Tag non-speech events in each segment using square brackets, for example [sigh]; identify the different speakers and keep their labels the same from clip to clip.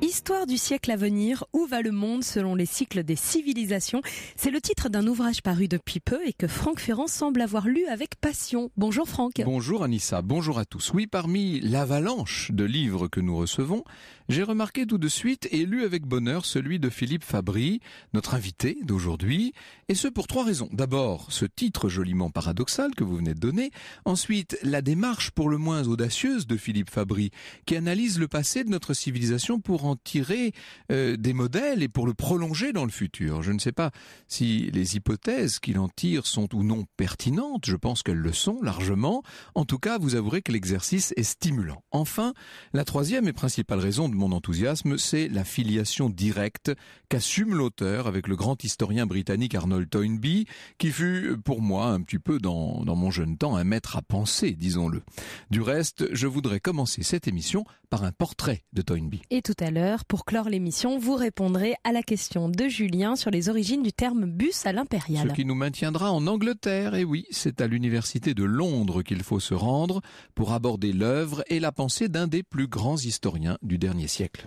Speaker 1: Histoire du siècle à venir, où va le monde selon les cycles des civilisations C'est le titre d'un ouvrage paru depuis peu et que Franck Ferrand semble avoir lu avec passion. Bonjour Franck.
Speaker 2: Bonjour Anissa, bonjour à tous. Oui, parmi l'avalanche de livres que nous recevons, j'ai remarqué tout de suite et lu avec bonheur celui de Philippe Fabry, notre invité d'aujourd'hui, et ce pour trois raisons. D'abord, ce titre joliment paradoxal que vous venez de donner. Ensuite, la démarche pour le moins audacieuse de Philippe Fabry, qui analyse le passé de notre civilisation pour en tirer euh, des modèles et pour le prolonger dans le futur. Je ne sais pas si les hypothèses qu'il en tire sont ou non pertinentes, je pense qu'elles le sont largement. En tout cas, vous avouerez que l'exercice est stimulant. Enfin, la troisième et principale raison de mon enthousiasme, c'est la filiation directe qu'assume l'auteur avec le grand historien britannique Arnold Toynbee, qui fut pour moi un petit peu dans, dans mon jeune temps un maître à penser, disons-le. Du reste, je voudrais commencer cette émission par un portrait de Toynbee.
Speaker 1: Et tout à pour clore l'émission, vous répondrez à la question de Julien sur les origines du terme bus à l'impérial. Ce qui
Speaker 2: nous maintiendra en Angleterre. Et oui, c'est à l'université de Londres qu'il faut se rendre pour aborder l'œuvre et la pensée d'un des plus grands historiens du dernier siècle.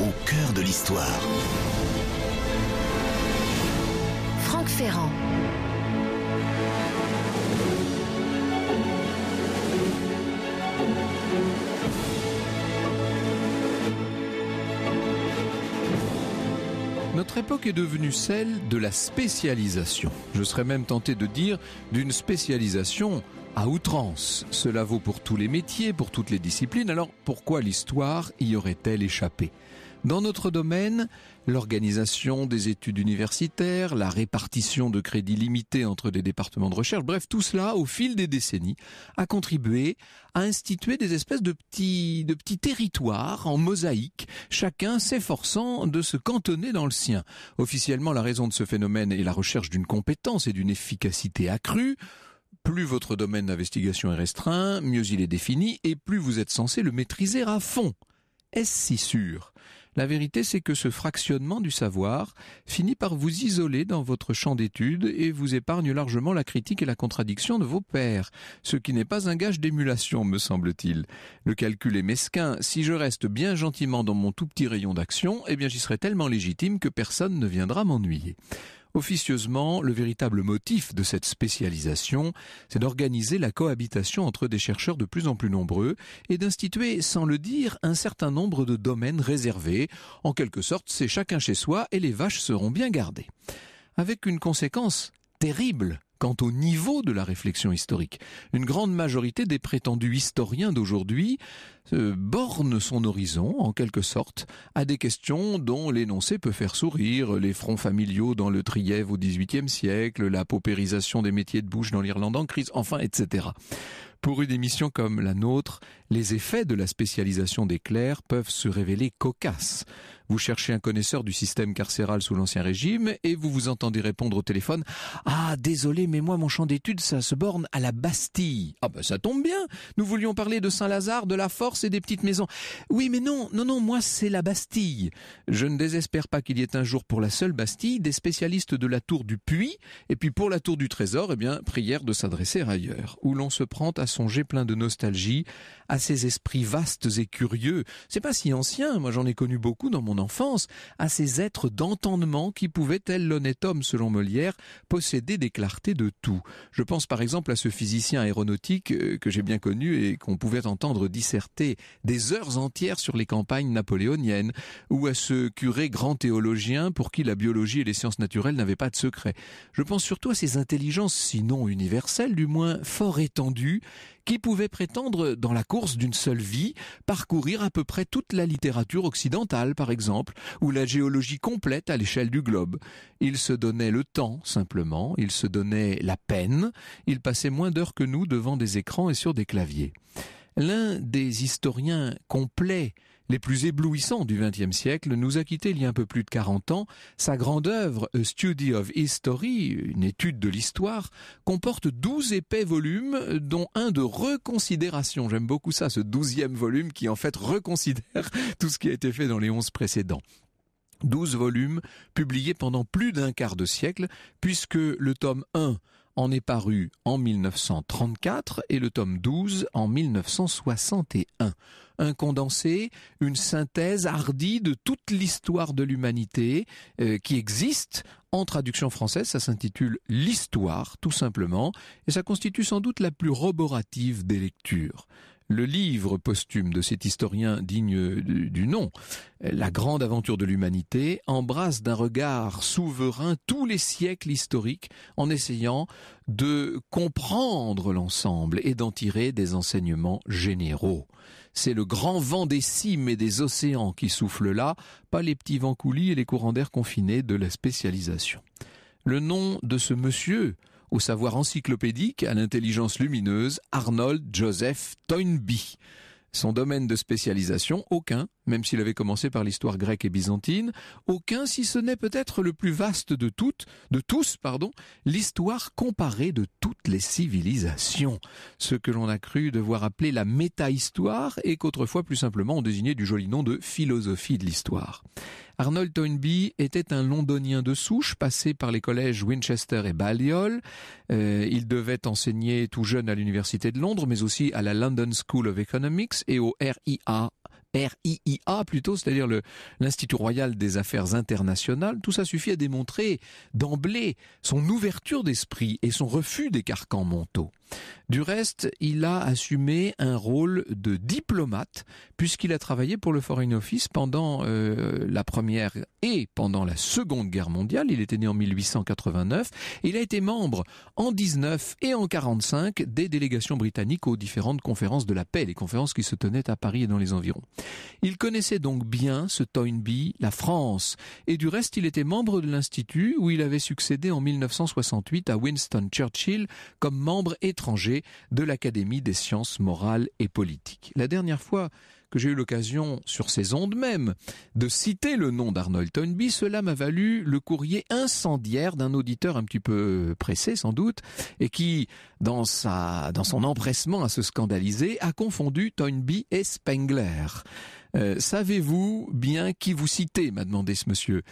Speaker 2: au cœur de l'histoire. Notre époque est devenue celle de la spécialisation. Je serais même tenté de dire d'une spécialisation à outrance. Cela vaut pour tous les métiers, pour toutes les disciplines. Alors pourquoi l'histoire y aurait-elle échappé dans notre domaine, l'organisation des études universitaires, la répartition de crédits limités entre des départements de recherche, bref, tout cela, au fil des décennies, a contribué à instituer des espèces de petits, territoires en mosaïque, chacun s'efforçant de se cantonner dans le sien. Officiellement, la raison de ce phénomène est la recherche d'une compétence et d'une efficacité accrue. Plus votre domaine d'investigation est restreint, mieux il est défini et plus vous êtes censé le maîtriser à fond. Est-ce si sûr la vérité, c'est que ce fractionnement du savoir finit par vous isoler dans votre champ d'étude et vous épargne largement la critique et la contradiction de vos pairs, ce qui n'est pas un gage d'émulation, me semble-t-il. Le calcul est mesquin. Si je reste bien gentiment dans mon tout petit rayon d'action, eh bien j'y serai tellement légitime que personne ne viendra m'ennuyer. Officieusement, le véritable motif de cette spécialisation, c'est d'organiser la cohabitation entre des chercheurs de plus en plus nombreux et d'instituer, sans le dire, un certain nombre de domaines réservés. En quelque sorte, c'est chacun chez soi et les vaches seront bien gardées. Avec une conséquence terrible quant au niveau de la réflexion historique. Une grande majorité des prétendus historiens d'aujourd'hui euh, borne son horizon, en quelque sorte, à des questions dont l'énoncé peut faire sourire, les fronts familiaux dans le Trièvre au XVIIIe siècle, la paupérisation des métiers de bouche dans l'Irlande en crise, enfin, etc. Pour une émission comme la nôtre, les effets de la spécialisation des clercs peuvent se révéler cocasses. Vous cherchez un connaisseur du système carcéral sous l'Ancien Régime et vous vous entendez répondre au téléphone « Ah, désolé, mais moi, mon champ d'études, ça se borne à la Bastille. »« Ah ben, ça tombe bien, nous voulions parler de Saint-Lazare, de la Force et des petites maisons. »« Oui, mais non, non, non, moi, c'est la Bastille. » Je ne désespère pas qu'il y ait un jour pour la seule Bastille des spécialistes de la Tour du Puits. et puis pour la Tour du Trésor, eh bien, prière de s'adresser ailleurs, où l'on se prend à songer plein de nostalgie à ces esprits vastes et curieux, c'est pas si ancien, moi j'en ai connu beaucoup dans mon enfance, à ces êtres d'entendement qui pouvaient, tel l'honnête homme selon Molière, posséder des clartés de tout. Je pense par exemple à ce physicien aéronautique euh, que j'ai bien connu et qu'on pouvait entendre disserter des heures entières sur les campagnes napoléoniennes, ou à ce curé grand théologien pour qui la biologie et les sciences naturelles n'avaient pas de secret. Je pense surtout à ces intelligences, sinon universelles du moins, fort étendues, qui pouvait prétendre, dans la course d'une seule vie, parcourir à peu près toute la littérature occidentale, par exemple, ou la géologie complète à l'échelle du globe. Il se donnait le temps, simplement, il se donnait la peine, il passait moins d'heures que nous devant des écrans et sur des claviers. L'un des historiens complets les plus éblouissants du XXe siècle, nous a quitté il y a un peu plus de 40 ans. Sa grande œuvre, A Study of History, une étude de l'histoire, comporte douze épais volumes, dont un de reconsidération. J'aime beaucoup ça, ce douzième volume qui en fait reconsidère [laughs] tout ce qui a été fait dans les onze précédents. 12 volumes publiés pendant plus d'un quart de siècle, puisque le tome 1 en est paru en 1934 et le tome 12 en 1961 un condensé, une synthèse hardie de toute l'histoire de l'humanité euh, qui existe. En traduction française, ça s'intitule L'Histoire, tout simplement, et ça constitue sans doute la plus roborative des lectures. Le livre posthume de cet historien digne euh, du nom, euh, La grande aventure de l'humanité, embrasse d'un regard souverain tous les siècles historiques en essayant de comprendre l'ensemble et d'en tirer des enseignements généraux. C'est le grand vent des cimes et des océans qui souffle là, pas les petits vents coulis et les courants d'air confinés de la spécialisation. Le nom de ce monsieur, au savoir encyclopédique, à l'intelligence lumineuse, Arnold Joseph Toynbee son domaine de spécialisation, aucun, même s'il avait commencé par l'histoire grecque et byzantine, aucun si ce n'est peut-être le plus vaste de toutes, de tous, pardon, l'histoire comparée de toutes les civilisations. Ce que l'on a cru devoir appeler la méta-histoire et qu'autrefois plus simplement on désignait du joli nom de philosophie de l'histoire. Arnold Toynbee était un londonien de souche, passé par les collèges Winchester et Balliol. Euh, il devait enseigner tout jeune à l'Université de Londres, mais aussi à la London School of Economics et au RIA RIIA plutôt, c'est-à-dire l'Institut royal des affaires internationales, tout ça suffit à démontrer d'emblée son ouverture d'esprit et son refus des carcans mentaux. Du reste, il a assumé un rôle de diplomate puisqu'il a travaillé pour le Foreign Office pendant euh, la Première et pendant la Seconde Guerre mondiale. Il était né en 1889 il a été membre en 19 et en 45 des délégations britanniques aux différentes conférences de la paix, les conférences qui se tenaient à Paris et dans les environs. Il connaissait donc bien ce Toynbee, la France, et du reste il était membre de l'Institut où il avait succédé en 1968 à Winston Churchill comme membre étranger de l'Académie des sciences morales et politiques. La dernière fois que j'ai eu l'occasion, sur ces ondes même, de citer le nom d'Arnold Toynbee, cela m'a valu le courrier incendiaire d'un auditeur un petit peu pressé, sans doute, et qui, dans, sa, dans son empressement à se scandaliser, a confondu Toynbee et Spengler. Euh, savez-vous bien qui vous citez m'a demandé ce monsieur.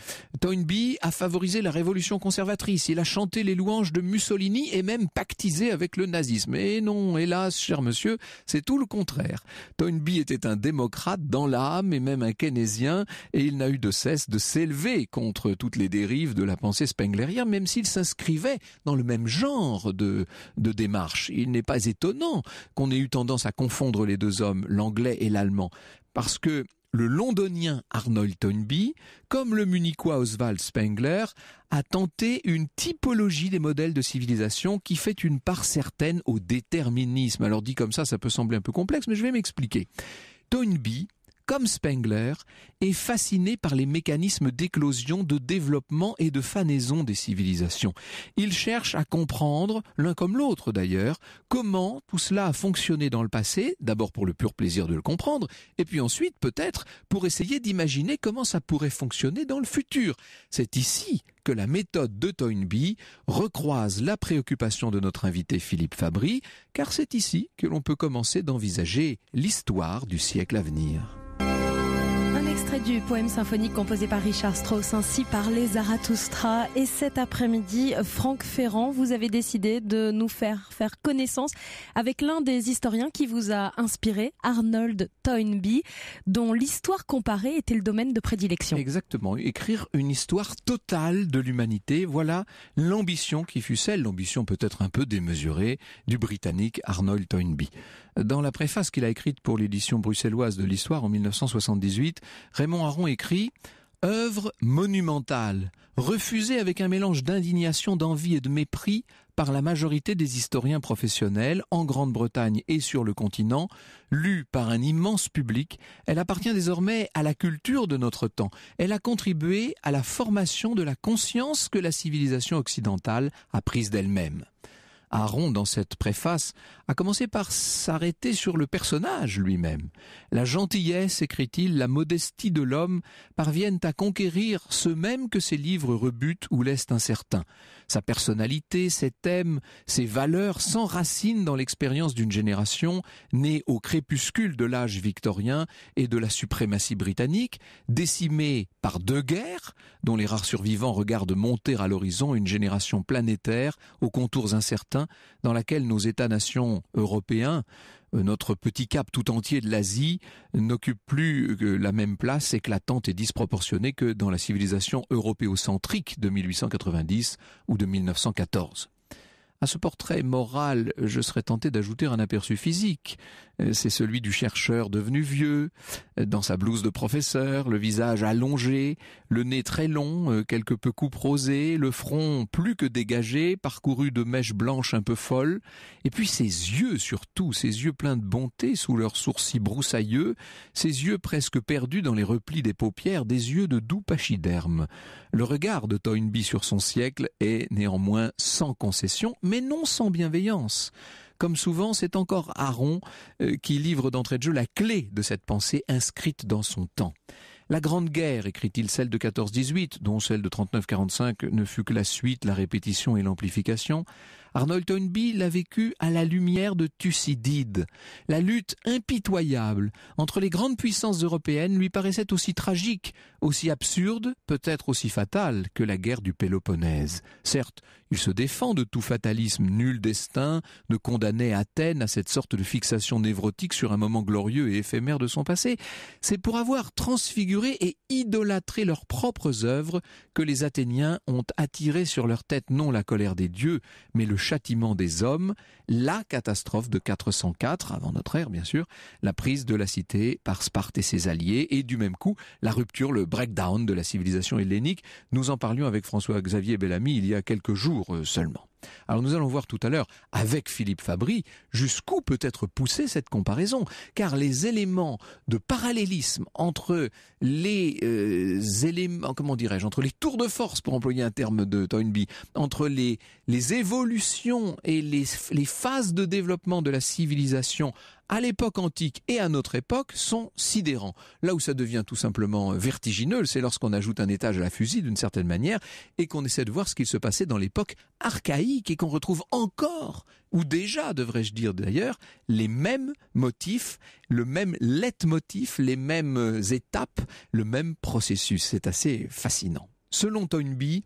Speaker 2: Toynbee a favorisé la révolution conservatrice. Il a chanté les louanges de Mussolini et même pactisé avec le nazisme. Et non, hélas, cher monsieur, c'est tout le contraire. Toynbee était un démocrate dans l'âme et même un keynésien, et il n'a eu de cesse de s'élever contre toutes les dérives de la pensée spenglerienne, même s'il s'inscrivait dans le même genre de, de démarche. Il n'est pas étonnant qu'on ait eu tendance à confondre les deux hommes, l'anglais et l'allemand parce que le londonien Arnold Toynbee, comme le munichois Oswald Spengler, a tenté une typologie des modèles de civilisation qui fait une part certaine au déterminisme. Alors dit comme ça, ça peut sembler un peu complexe, mais je vais m'expliquer. Toynbee comme Spengler, est fasciné par les mécanismes d'éclosion, de développement et de fanaison des civilisations. Il cherche à comprendre, l'un comme l'autre d'ailleurs, comment tout cela a fonctionné dans le passé, d'abord pour le pur plaisir de le comprendre, et puis ensuite peut-être pour essayer d'imaginer comment ça pourrait fonctionner dans le futur. C'est ici que la méthode de Toynbee recroise la préoccupation de notre invité Philippe Fabry, car c'est ici que l'on peut commencer d'envisager l'histoire du siècle à venir.
Speaker 1: Un extrait du poème symphonique composé par Richard Strauss, ainsi par les Zarathustra. Et cet après-midi, Franck Ferrand, vous avez décidé de nous faire faire connaissance avec l'un des historiens qui vous a inspiré, Arnold Toynbee, dont l'histoire comparée était le domaine de prédilection.
Speaker 2: Exactement. Écrire une histoire totale de l'humanité, voilà l'ambition qui fut celle, l'ambition peut-être un peu démesurée, du Britannique Arnold Toynbee. Dans la préface qu'il a écrite pour l'édition bruxelloise de l'histoire en 1978, Raymond Aron écrit œuvre monumentale, refusée avec un mélange d'indignation, d'envie et de mépris par la majorité des historiens professionnels en Grande-Bretagne et sur le continent, lue par un immense public, elle appartient désormais à la culture de notre temps. Elle a contribué à la formation de la conscience que la civilisation occidentale a prise d'elle-même. Aaron dans cette préface, a commencé par s'arrêter sur le personnage lui-même. La gentillesse, écrit-il, la modestie de l'homme parviennent à conquérir ce même que ses livres rebutent ou laissent incertain. Sa personnalité, ses thèmes, ses valeurs s'enracinent dans l'expérience d'une génération née au crépuscule de l'âge victorien et de la suprématie britannique, décimée par deux guerres, dont les rares survivants regardent monter à l'horizon une génération planétaire aux contours incertains dans laquelle nos États-nations européens, euh, notre petit cap tout entier de l'Asie, n'occupent plus euh, la même place éclatante et disproportionnée que dans la civilisation européocentrique de 1890 ou de 1914. À ce portrait moral, je serais tenté d'ajouter un aperçu physique. Euh, c'est celui du chercheur devenu vieux, euh, dans sa blouse de professeur, le visage allongé, le nez très long, euh, quelque peu couperosé, le front plus que dégagé, parcouru de mèches blanches un peu folles, et puis ses yeux surtout, ses yeux pleins de bonté sous leurs sourcils broussailleux, ses yeux presque perdus dans les replis des paupières, des yeux de doux pachyderme. Le regard de Toynbee sur son siècle est néanmoins sans concession, mais non sans bienveillance. Comme souvent, c'est encore Aaron euh, qui livre d'entrée de jeu la clé de cette pensée inscrite dans son temps. La Grande Guerre, écrit-il, celle de 14-18, dont celle de 39-45 ne fut que la suite, la répétition et l'amplification, Arnold Toynbee l'a vécu à la lumière de Thucydide. La lutte impitoyable entre les grandes puissances européennes lui paraissait aussi tragique, aussi absurde, peut-être aussi fatale que la guerre du Péloponnèse. Certes, il se défend de tout fatalisme, nul destin de condamner Athènes à cette sorte de fixation névrotique sur un moment glorieux et éphémère de son passé. C'est pour avoir transfiguré et idolâtré leurs propres œuvres que les Athéniens ont attiré sur leur tête non la colère des dieux, mais le châtiment des hommes, la catastrophe de 404, avant notre ère bien sûr, la prise de la cité par Sparte et ses alliés, et du même coup la rupture, le breakdown de la civilisation hellénique. Nous en parlions avec François-Xavier Bellamy il y a quelques jours euh, seulement. Alors nous allons voir tout à l'heure avec Philippe Fabry jusqu'où peut être poussée cette comparaison, car les éléments de parallélisme entre les euh, éléments, comment dirais-je, entre les tours de force, pour employer un terme de Toynbee, entre les, évolutions et les, les phases de développement de la civilisation à l'époque antique et à notre époque sont sidérants. Là où ça devient tout simplement vertigineux, c'est lorsqu'on ajoute un étage à la fusée, d'une certaine manière et qu'on essaie de voir ce qu'il se passait dans l'époque archaïque et qu'on retrouve encore, ou déjà devrais-je dire d'ailleurs, les mêmes motifs, le même leitmotiv, les mêmes étapes, le même processus. C'est assez fascinant. Selon Toynbee,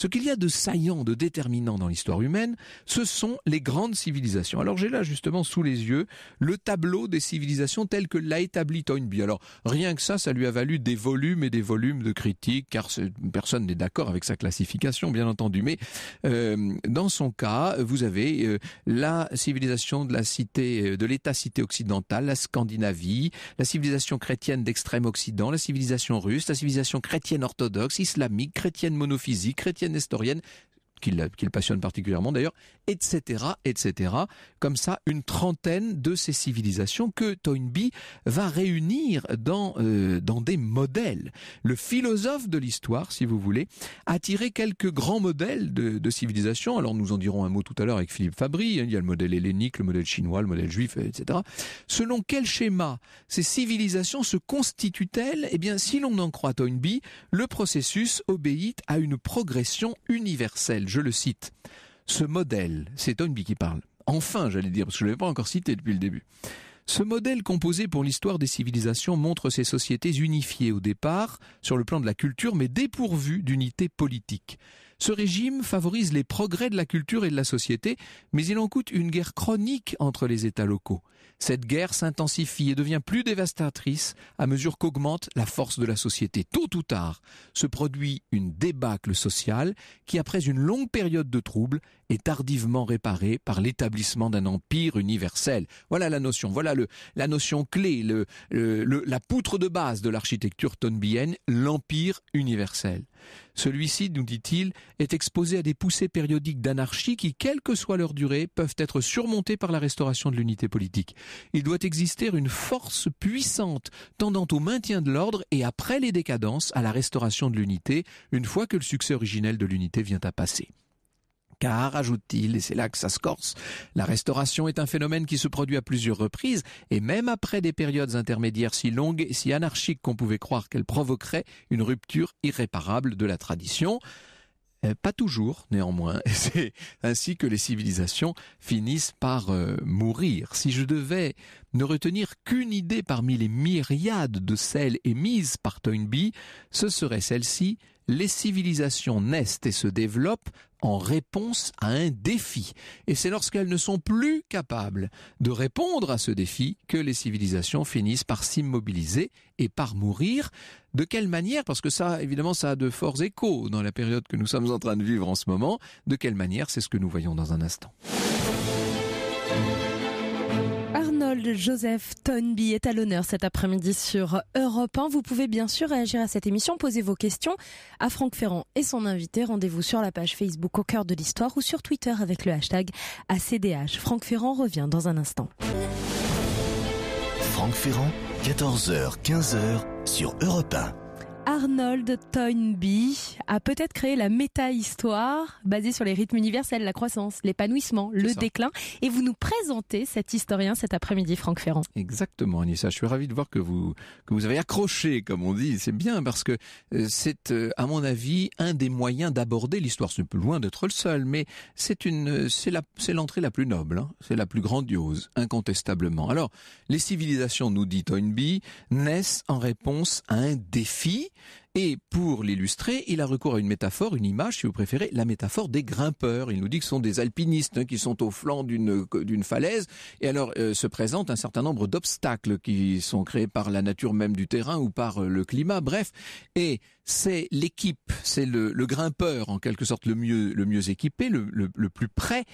Speaker 2: ce qu'il y a de saillant, de déterminant dans l'histoire humaine, ce sont les grandes civilisations. Alors j'ai là justement sous les yeux le tableau des civilisations telles que l'a établi Toynbee. Alors rien que ça, ça lui a valu des volumes et des volumes de critiques, car personne n'est d'accord avec sa classification, bien entendu. Mais euh, dans son cas, vous avez euh, la civilisation de la cité, euh, de l'État-cité occidentale, la Scandinavie, la civilisation chrétienne d'extrême-occident, la civilisation russe, la civilisation chrétienne orthodoxe, islamique, chrétienne monophysique, chrétienne historienne qu'il passionne particulièrement d'ailleurs, etc., etc. Comme ça, une trentaine de ces civilisations que Toynbee va réunir dans, euh, dans des modèles. Le philosophe de l'histoire, si vous voulez, a tiré quelques grands modèles de, de civilisation. Alors nous en dirons un mot tout à l'heure avec Philippe Fabry. il y a le modèle hellénique, le modèle chinois, le modèle juif, etc. Selon quel schéma ces civilisations se constituent-elles Eh bien, si l'on en croit Toynbee, le processus obéit à une progression universelle je le cite, ce modèle, c'est Toynbee qui parle, enfin j'allais dire, parce que je ne l'avais pas encore cité depuis le début, ce modèle composé pour l'histoire des civilisations montre ces sociétés unifiées au départ, sur le plan de la culture, mais dépourvues d'unité politique. Ce régime favorise les progrès de la culture et de la société, mais il en coûte une guerre chronique entre les États locaux. Cette guerre s'intensifie et devient plus dévastatrice à mesure qu'augmente la force de la société. Tôt ou tard, se produit une débâcle sociale qui, après une longue période de troubles, est tardivement réparée par l'établissement d'un empire universel. Voilà la notion, voilà la notion clé, la poutre de base de l'architecture tonbienne, l'empire universel. Celui-ci, nous dit-il, est exposé à des poussées périodiques d'anarchie qui, quelle que soit leur durée, peuvent être surmontées par la restauration de l'unité politique. Il doit exister une force puissante tendant au maintien de l'ordre et après les décadences à la restauration de l'unité, une fois que le succès originel de l'unité vient à passer car, ajoute-t-il, et c'est là que ça se la restauration est un phénomène qui se produit à plusieurs reprises, et même après des périodes intermédiaires si longues et si anarchiques qu'on pouvait croire qu'elles provoqueraient une rupture irréparable de la tradition. Euh, pas toujours, néanmoins. [laughs] C'est ainsi que les civilisations finissent par euh, mourir. Si je devais ne retenir qu'une idée parmi les myriades de celles émises par Toynbee, ce serait celle-ci, les civilisations naissent et se développent en réponse à un défi. Et c'est lorsqu'elles ne sont plus capables de répondre à ce défi que les civilisations finissent par s'immobiliser et par mourir. De quelle manière Parce que ça, évidemment, ça a de forts échos dans la période que nous sommes en train de vivre en ce moment. De quelle manière C'est ce que nous voyons dans un instant.
Speaker 1: Joseph Tonby est à l'honneur cet après-midi sur Europe 1. Vous pouvez bien sûr réagir à cette émission, poser vos questions à Franck Ferrand et son invité. Rendez-vous sur la page Facebook au cœur de l'histoire ou sur Twitter avec le hashtag ACDH. Franck Ferrand revient dans un instant.
Speaker 2: Franck Ferrand, 14h, 15h sur Europe 1.
Speaker 1: Arnold Toynbee a peut-être créé la méta-histoire basée sur les rythmes universels, la croissance, l'épanouissement, le déclin. Et vous nous présentez cet historien cet après-midi, Franck Ferrand.
Speaker 2: Exactement, Anissa. Je suis ravi de voir que vous, que vous avez accroché, comme on dit. C'est bien parce que euh, c'est, euh, à mon avis, un des moyens d'aborder l'histoire. C'est loin d'être le seul, mais c'est une, c'est la, c'est l'entrée la plus noble, hein. c'est la plus grandiose, incontestablement. Alors, les civilisations, nous dit Toynbee, naissent en réponse à un défi et pour l'illustrer, il a recours à une métaphore, une image, si vous préférez, la métaphore des grimpeurs. Il nous dit que ce sont des alpinistes hein, qui sont au flanc d'une euh, falaise. Et alors euh, se présentent un certain nombre d'obstacles qui sont créés par la nature même du terrain ou par euh, le climat. Bref, et c'est l'équipe, c'est le, grimpeur en quelque sorte le mieux équipé, le, le plus près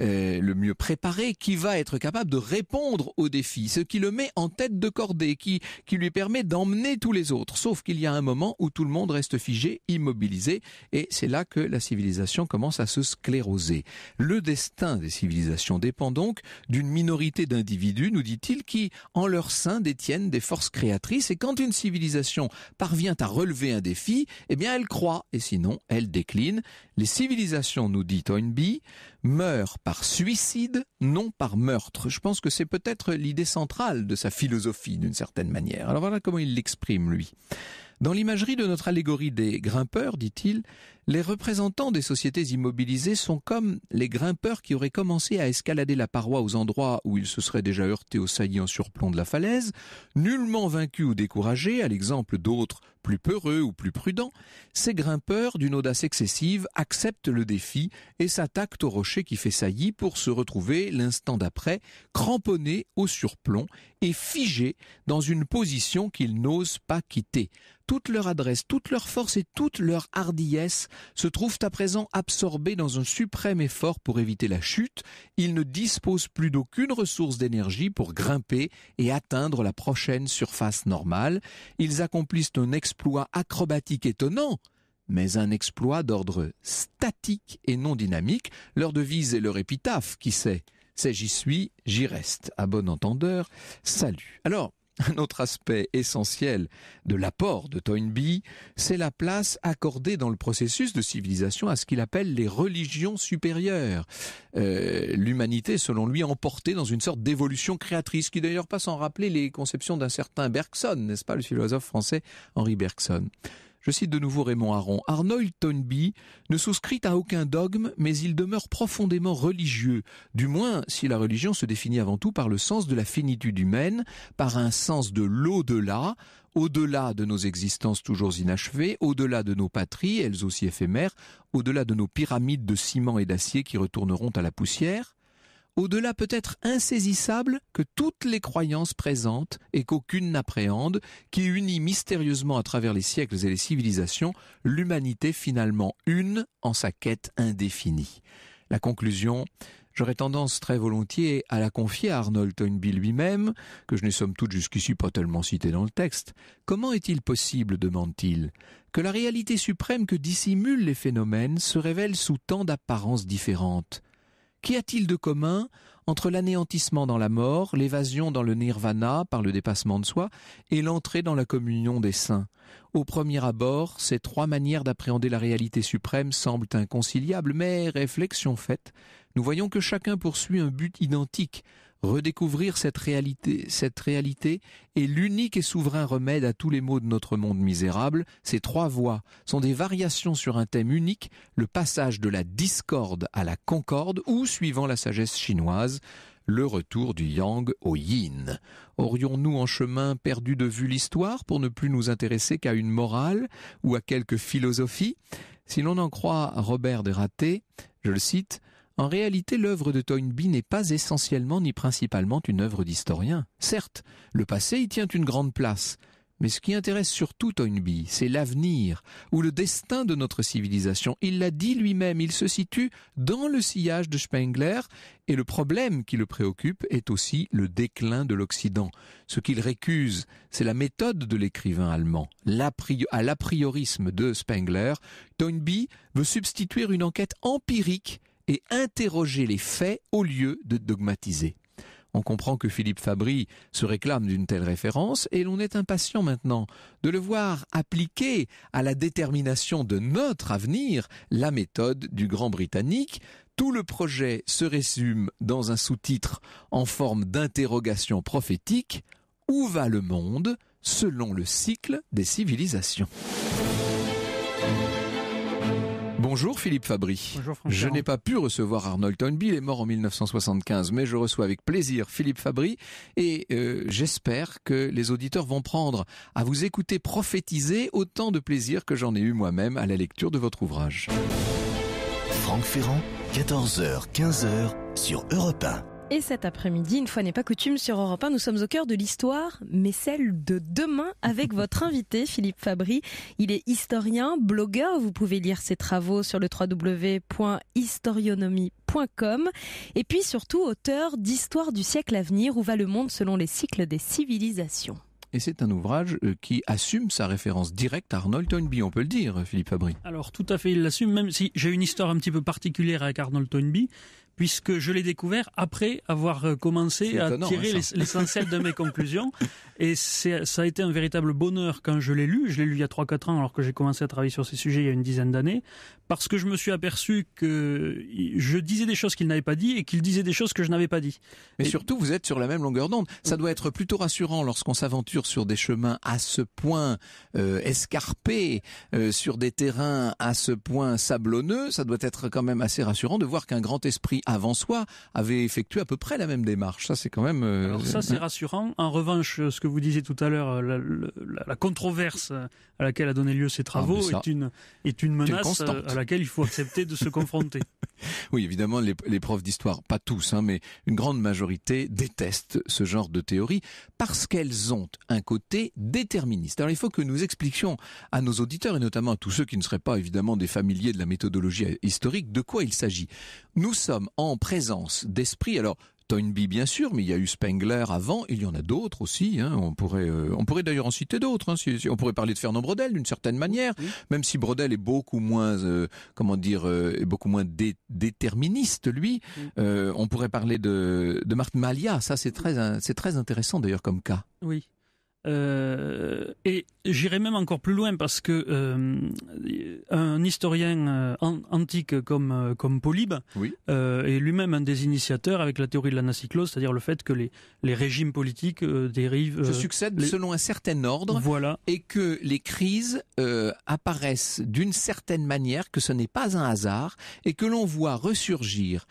Speaker 2: euh, le mieux préparé, qui va être capable de répondre aux défis, ce qui le met en tête de cordée, qui, qui lui permet d'emmener tous les autres. Sauf qu'il y a un moment où tout le monde reste figé, immobilisé, et c'est là que la civilisation commence à se scléroser. Le destin des civilisations dépend donc d'une minorité d'individus, nous dit-il, qui, en leur sein, détiennent des forces créatrices, et quand une civilisation parvient à relever un défi, eh bien elle croit, et sinon elle décline. Les civilisations, nous dit Toynbee, meurt par suicide, non par meurtre. Je pense que c'est peut-être l'idée centrale de sa philosophie d'une certaine manière. Alors voilà comment il l'exprime, lui. Dans l'imagerie de notre allégorie des grimpeurs, dit-il, les représentants des sociétés immobilisées sont comme les grimpeurs qui auraient commencé à escalader la paroi aux endroits où ils se seraient déjà heurtés au saillies en surplomb de la falaise, nullement vaincus ou découragés, à l'exemple d'autres plus peureux ou plus prudents, ces grimpeurs d'une audace excessive acceptent le défi et s'attaquent au rocher qui fait saillie pour se retrouver l'instant d'après cramponnés au surplomb et figés dans une position qu'ils n'osent pas quitter toute leur adresse, toute leur force et toute leur hardiesse se trouvent à présent absorbés dans un suprême effort pour éviter la chute. Ils ne disposent plus d'aucune ressource d'énergie pour grimper et atteindre la prochaine surface normale. Ils accomplissent un exploit acrobatique étonnant mais un exploit d'ordre statique et non dynamique, leur devise et leur épitaphe, qui sait, c'est j'y suis, j'y reste, à bon entendeur, salut. Alors, un autre aspect essentiel de l'apport de Toynbee, c'est la place accordée dans le processus de civilisation à ce qu'il appelle les religions supérieures. Euh, l'humanité, selon lui, emportée dans une sorte d'évolution créatrice, qui d'ailleurs passe en rappeler les conceptions d'un certain Bergson, n'est-ce pas, le philosophe français Henri Bergson. Je cite de nouveau Raymond Aron. Arnold Tonby ne souscrit à aucun dogme, mais il demeure profondément religieux, du moins si la religion se définit avant tout par le sens de la finitude humaine, par un sens de l'au-delà, au-delà de nos existences toujours inachevées, au-delà de nos patries, elles aussi éphémères, au-delà de nos pyramides de ciment et d'acier qui retourneront à la poussière, au-delà peut-être insaisissable que toutes les croyances présentes et qu'aucune n'appréhende, qui unit mystérieusement à travers les siècles et les civilisations l'humanité finalement une en sa quête indéfinie. La conclusion, j'aurais tendance très volontiers à la confier à Arnold Toynbee lui-même, que je n'ai somme toute jusqu'ici pas tellement cité dans le texte. Comment est-il possible, demande-t-il, que la réalité suprême que dissimulent les phénomènes se révèle sous tant d'apparences différentes? Qu'y a-t-il de commun entre l'anéantissement dans la mort, l'évasion dans le nirvana par le dépassement de soi, et l'entrée dans la communion des saints Au premier abord, ces trois manières d'appréhender la réalité suprême semblent inconciliables, mais réflexion faite, nous voyons que chacun poursuit un but identique, Redécouvrir cette réalité, cette réalité est l'unique et souverain remède à tous les maux de notre monde misérable. Ces trois voies sont des variations sur un thème unique, le passage de la discorde à la concorde ou, suivant la sagesse chinoise, le retour du yang au yin. Aurions-nous en chemin perdu de vue l'histoire pour ne plus nous intéresser qu'à une morale ou à quelques philosophies Si l'on en croit Robert Raté, je le cite, en réalité, l'œuvre de Toynbee n'est pas essentiellement ni principalement une œuvre d'historien. Certes, le passé y tient une grande place, mais ce qui intéresse surtout Toynbee, c'est l'avenir ou le destin de notre civilisation. Il l'a dit lui-même, il se situe dans le sillage de Spengler et le problème qui le préoccupe est aussi le déclin de l'Occident. Ce qu'il récuse, c'est la méthode de l'écrivain allemand, à l'apriorisme de Spengler. Toynbee veut substituer une enquête empirique et interroger les faits au lieu de dogmatiser. On comprend que Philippe Fabry se réclame d'une telle référence et l'on est impatient maintenant de le voir appliquer à la détermination de notre avenir la méthode du Grand Britannique. Tout le projet se résume dans un sous-titre en forme d'interrogation prophétique. Où va le monde selon le cycle des civilisations? Bonjour Philippe Fabry. Je n'ai pas pu recevoir Arnold Toynbee, il est mort en 1975, mais je reçois avec plaisir Philippe Fabry et euh, j'espère que les auditeurs vont prendre à vous écouter prophétiser autant de plaisir que j'en ai eu moi-même à la lecture de votre ouvrage. Franck Ferrand, 14h, 15h sur Europe
Speaker 1: et cet après-midi, une fois n'est pas coutume sur Europe 1, nous sommes au cœur de l'histoire, mais celle de demain avec [laughs] votre invité Philippe Fabry. Il est historien, blogueur, vous pouvez lire ses travaux sur le www.historionomie.com et puis surtout auteur d'Histoire du siècle à venir où va le monde selon les cycles des
Speaker 2: civilisations. Et c'est un ouvrage euh, qui assume sa référence directe à Arnold Toynbee, on peut le dire, Philippe Fabry.
Speaker 3: Alors tout à fait, il l'assume, même si j'ai une histoire un petit peu particulière avec Arnold Toynbee, puisque je l'ai découvert après avoir euh, commencé à tirer hein, l'essentiel de mes conclusions. [laughs] Et ça a été un véritable bonheur quand je l'ai lu. Je l'ai lu il y a 3-4 ans alors que j'ai commencé à travailler sur ces sujets il y a une dizaine d'années. Parce que je me suis aperçu que je disais des choses qu'il n'avait pas dit et qu'il disait des choses que je n'avais pas dit. Mais surtout, vous êtes sur la même longueur d'onde. Ça doit être plutôt
Speaker 2: rassurant lorsqu'on s'aventure sur des chemins à ce point euh, escarpés, euh, sur des terrains à ce point sablonneux. Ça doit être quand même assez rassurant de voir qu'un grand esprit avant soi avait effectué à peu près la même démarche. Ça, c'est quand même... Euh, ça, c'est hein.
Speaker 3: rassurant. En revanche, ce que vous vous disiez tout à l'heure, euh, la, controverse euh, à laquelle a donné lieu ces ah, travaux est, une, est une menace euh, à laquelle il faut accepter de se [laughs] confronter.
Speaker 2: Oui, évidemment, les, profs d'histoire, pas tous, hein, mais une grande majorité détestent ce genre de théorie parce qu'elles ont un côté déterministe. Alors il faut que nous expliquions à nos auditeurs, et notamment à tous ceux qui ne seraient pas évidemment des familiers de la méthodologie historique, de quoi il s'agit. Nous sommes en présence d'esprits, alors Toynbee bien sûr, mais il y a eu Spengler avant, il y en a d'autres aussi. Hein. On pourrait, euh, pourrait d'ailleurs en citer d'autres. Hein, on pourrait parler de Fernand Brodel d'une certaine manière, même si Brodel est beaucoup moins, euh, comment dire, euh, beaucoup moins déterministe lui. on pourrait parler de, de Malia. Ça c'est très, c'est très intéressant d'ailleurs comme cas.
Speaker 3: Oui. Euh, et j'irai même encore plus loin parce que euh, un historien euh, antique comme comme Polybe est lui-même un des initiateurs avec la théorie de l'anacyclose, c'est-à-dire le fait que les les régimes politiques dérivent se succèdent
Speaker 2: selon un certain ordre, voilà, et que les crises apparaissent d'une certaine manière, que ce n'est pas un hasard, et que l'on voit ressurgir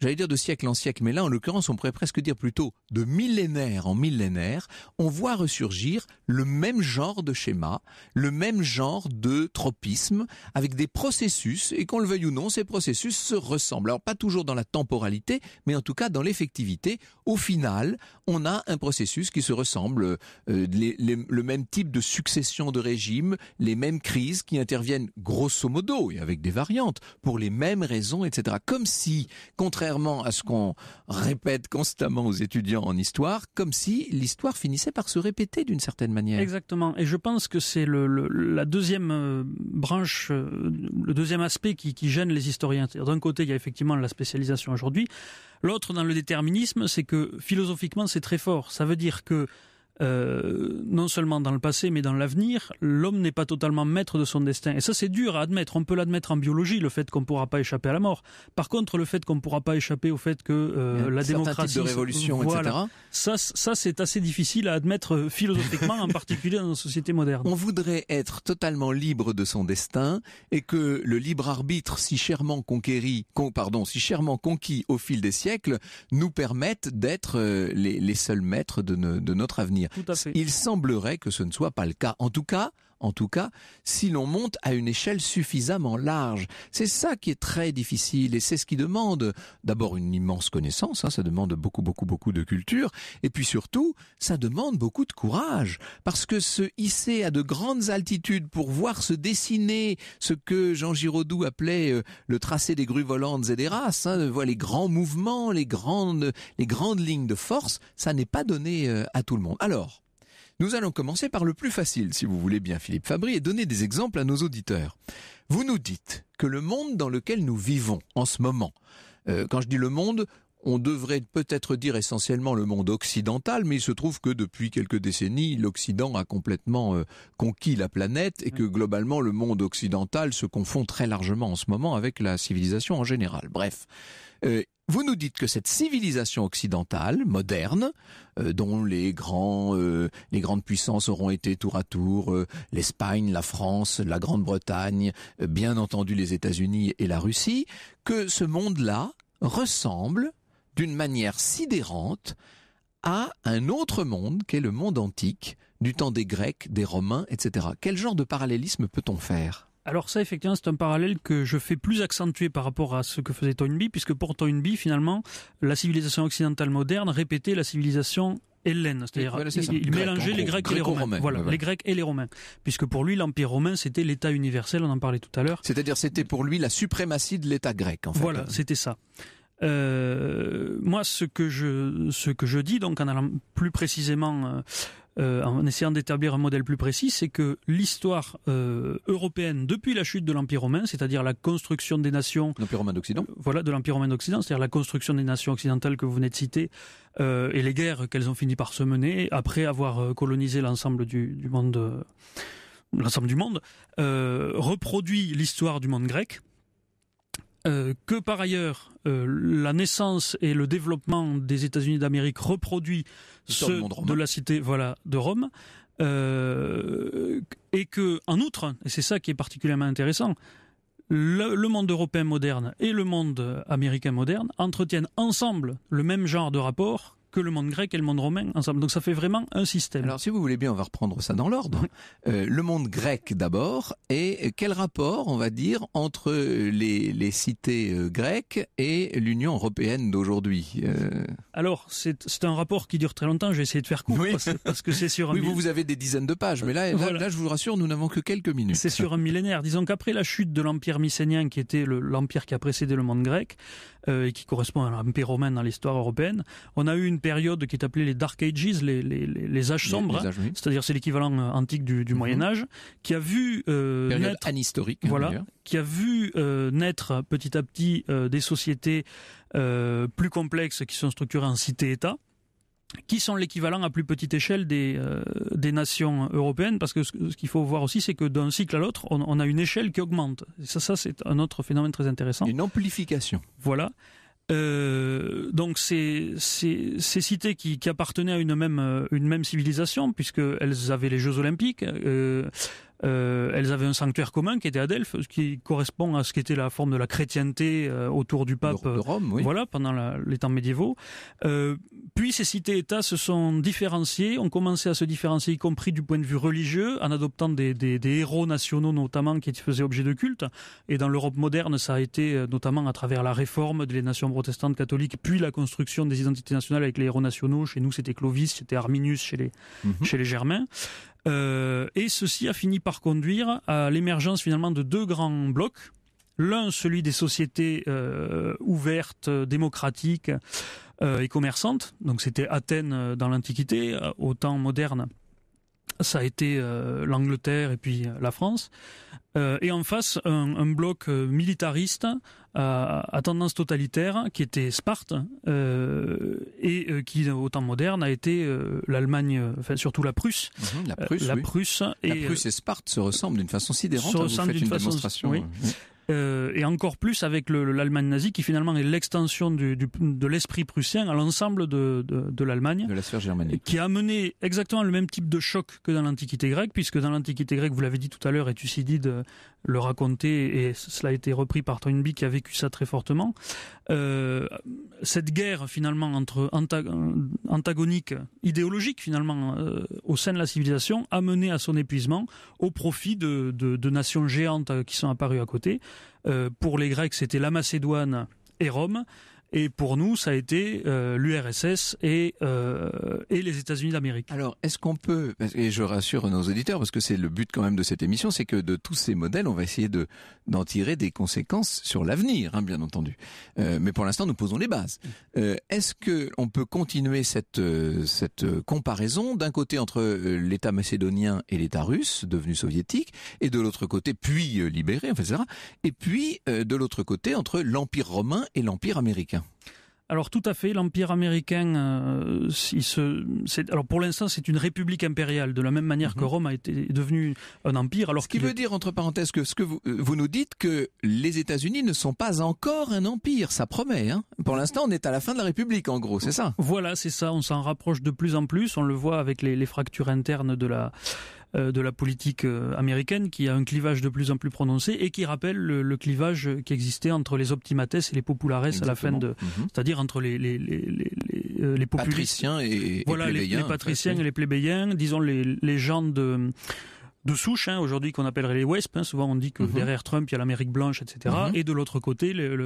Speaker 2: j'allais dire de siècle en siècle, mais là en l'occurrence on pourrait presque dire plutôt de millénaire en millénaire, on voit ressurgir le même genre de schéma, le même genre de tropisme, avec des processus, et qu'on le veuille ou non, ces processus se ressemblent. Alors pas toujours dans la temporalité, mais en tout cas dans l'effectivité. Au final, on a un processus qui se ressemble, euh, le même type de succession de régimes, les mêmes crises qui interviennent grosso modo, et avec des variantes, pour les mêmes raisons, etc. Comme si, contrairement contrairement à ce qu'on répète constamment aux étudiants en histoire, comme si l'histoire finissait par se répéter d'une certaine manière.
Speaker 3: Exactement. Et je pense que c'est la deuxième euh, branche, euh, le deuxième aspect qui, qui gêne les historiens. D'un côté, il y a effectivement la spécialisation aujourd'hui. L'autre, dans le déterminisme, c'est que philosophiquement, c'est très fort. Ça veut dire que euh, non seulement dans le passé mais dans l'avenir, l'homme n'est pas totalement maître de son destin. Et ça c'est dur à admettre. On peut l'admettre en biologie, le fait qu'on ne pourra pas échapper à la mort. Par contre, le fait qu'on ne pourra pas échapper au fait que euh, la démocratie, de révolution, etc. Ça, ça c'est assez difficile à admettre euh, philosophiquement, en particulier dans nos sociétés modernes. On
Speaker 2: voudrait être totalement libre de son destin et que le libre arbitre, si chèrement conquéri, pardon, si chèrement conquis au fil des siècles, nous permette d'être les, seuls maîtres de notre avenir. Il semblerait que ce ne soit pas le cas. En tout cas, en tout cas, si l'on monte à une échelle suffisamment large. C'est ça qui est très difficile et c'est ce qui demande d'abord une immense connaissance, hein, ça demande beaucoup, beaucoup, beaucoup de culture, et puis surtout, ça demande beaucoup de courage, parce que se hisser à de grandes altitudes pour voir se dessiner ce que Jean Giraudoux appelait euh, le tracé des grues volantes et des races, hein, euh, les grands mouvements, les grandes, les grandes lignes de force, ça n'est pas donné euh, à tout le monde. Alors, nous allons commencer par le plus facile, si vous voulez bien, Philippe Fabry, et donner des exemples à nos auditeurs. Vous nous dites que le monde dans lequel nous vivons en ce moment, euh, quand je dis le monde, on devrait peut-être dire essentiellement le monde occidental, mais il se trouve que depuis quelques décennies, l'Occident a complètement euh, conquis la planète et que globalement le monde occidental se confond très largement en ce moment avec la civilisation en général. Bref, euh, vous nous dites que cette civilisation occidentale moderne, euh, dont les grandes puissances auront été tour à tour l'Espagne, la France, la Grande-Bretagne, bien entendu les États-Unis et la Russie, que ce monde-là ressemble d'une manière sidérante à un autre monde qu'est le monde antique, du temps des Grecs, des Romains, etc. Quel genre de parallélisme peut-on faire
Speaker 3: alors ça, effectivement, c'est un parallèle que je fais plus accentué par rapport à ce que faisait Toynbee, puisque pour Toynbee, finalement, la civilisation occidentale moderne répétait la civilisation hellène, c'est-à-dire il, mélangeait les Grecs et les Romains. voilà, les Grecs et les Romains, puisque pour lui l'Empire romain c'était l'État universel, on en parlait tout à l'heure. C'est-à-dire c'était pour lui la suprématie de l'État grec. En fait. Voilà, c'était ça. Euh, moi, ce que je, ce que je dis, donc en allant plus précisément, euh, euh, en essayant d'établir un modèle plus précis, c'est que l'histoire euh, européenne depuis la chute de l'Empire romain, c'est-à-dire la construction des nations, l'Empire romain d'Occident, voilà, de l'Empire romain d'Occident, c'est-à-dire la construction des nations occidentales que vous venez de citer, et les guerres qu'elles ont fini par se mener après avoir colonisé l'ensemble du, monde, l'ensemble du monde, reproduit l'histoire du monde grec. Euh, que par ailleurs euh, la naissance et le développement des États-Unis d'Amérique reproduit ceux de, la cité voilà de Rome euh, et que en outre et c'est ça qui est particulièrement intéressant le, monde européen moderne et le monde américain moderne entretiennent ensemble le même genre de rapport que le monde grec et le monde romain ensemble. Donc ça fait vraiment un système. Alors si vous voulez bien, on va reprendre ça dans l'ordre. Euh, le monde grec d'abord, et
Speaker 2: quel rapport, on va dire, entre les, les cités euh, grecques et l'Union européenne d'aujourd'hui euh?
Speaker 3: Alors c'est un rapport qui dure très longtemps, j'ai essayé de faire court, parce, que c'est sur... Un oui, vous, vous avez des dizaines de pages, mais là, là, je vous rassure, nous n'avons que quelques minutes. C'est sur un millénaire. Disons qu'après la chute de l'Empire mycénien, qui était l'empire qui a précédé le monde grec, euh, et qui correspond à l'Empire romain dans l'histoire européenne. On a eu une période qui est appelée les Dark Ages, les, âges sombres, c'est-à-dire c'est l'équivalent euh, antique du, mhm. Moyen Âge, qui a vu euh, naître, voilà, qui a vu naître petit à petit des sociétés plus complexes qui sont structurées en cité-État, qui sont l'équivalent à plus petite échelle des, euh, des nations européennes, parce que ce, qu'il faut voir aussi, c'est que d'un cycle à l'autre, on, a une échelle qui augmente. ça, ça c'est un autre phénomène très intéressant. Une amplification. Voilà. Euh, donc ces, ces, cités qui, appartenaient à une même, euh, une même civilisation, puisqu'elles avaient les Jeux olympiques, euh, elles avaient un sanctuaire commun qui était à Delphes, qui correspond à ce qu'était la forme de la chrétienté euh, autour du pape. Rome, Voilà, pendant les temps médiévaux. Euh, puis ces cités-États se sont différenciés, ont commencé à se différencier, y compris du point de vue religieux, en adoptant des, héros nationaux notamment qui faisaient objet de culte. Et dans l'Europe moderne, ça a été notamment à travers la réforme des nations protestantes catholiques, puis la construction des identités nationales avec les héros nationaux. Chez nous, c'était Clovis, c'était Arminius chez les mhm. Germains. Euh, et ceci a fini par conduire à l'émergence finalement de deux grands blocs. L'un, celui des sociétés euh, ouvertes, démocratiques euh, et commerçantes. Donc c'était Athènes dans l'Antiquité, au temps moderne ça a été euh, l'Angleterre et puis euh, la France. Euh, et en face, un, bloc militariste à, tendance totalitaire qui était Sparte et qui, au temps moderne, a été l'Allemagne, enfin surtout la Prusse. Mhm, la Prusse, la Prusse et,
Speaker 2: Sparte se ressemblent d'une façon sidérante. Hein, se ressemblent d'une façon, démonstration. Oui.
Speaker 3: Euh, et encore plus avec l'Allemagne nazie qui finalement est l'extension de l'esprit prussien à l'ensemble de, l'Allemagne. De la sphère germanique. Qui a mené exactement le même type de choc que dans l'Antiquité grecque, puisque dans l'Antiquité grecque, vous l'avez dit tout à l'heure, et Thucydide le racontait, et cela a été repris par Toynbee qui a vécu ça très fortement. Euh, cette guerre finalement entre antagonique, idéologique finalement, euh, au sein de la civilisation, a mené à son épuisement au profit de nations géantes qui sont apparues à côté. Euh, pour les Grecs, c'était la Macédoine et Rome. Et pour nous, ça a été euh, l'URSS et, euh, et les États-Unis d'Amérique. Alors,
Speaker 2: est-ce qu'on peut, et je rassure nos auditeurs, parce que c'est le but quand même de cette émission, c'est que de tous ces modèles, on va essayer de d'en tirer des conséquences sur l'avenir, hein, bien entendu. Euh, mais pour l'instant, nous posons les bases. est-ce que on peut continuer cette cette comparaison d'un côté entre l'État macédonien et l'État russe devenu soviétique, et de l'autre côté, puis libéré, etc. Et puis de l'autre côté entre l'Empire romain et l'Empire américain.
Speaker 3: Alors tout à fait, l'empire américain, euh, alors pour l'instant c'est une république impériale, de la même manière que mhm. Rome a été est devenue un empire. Alors ce qui veut dire entre parenthèses que ce
Speaker 2: que euh, vous, nous dites que les États-Unis ne sont pas encore un empire, ça promet. Hein. pour l'instant on est à la fin de la République en gros, c'est ça
Speaker 3: Voilà, c'est ça. On s'en rapproche de plus en plus. On le voit avec les fractures internes de la euh, de la politique euh, américaine qui a un clivage de plus en plus prononcé et qui rappelle le, clivage qui existait entre les optimates et les populares à la fin de, mhm. c'est-à-dire entre les les les les, les populistes, patriciens et, voilà les, patriciens et les plébéiens, disons les les gens de de souche, hein, aujourd'hui qu'on appellerait les WESP. Hein. souvent on dit que mhm. derrière Trump, il y a l'Amérique blanche, etc. Mhm. Et de l'autre côté, les,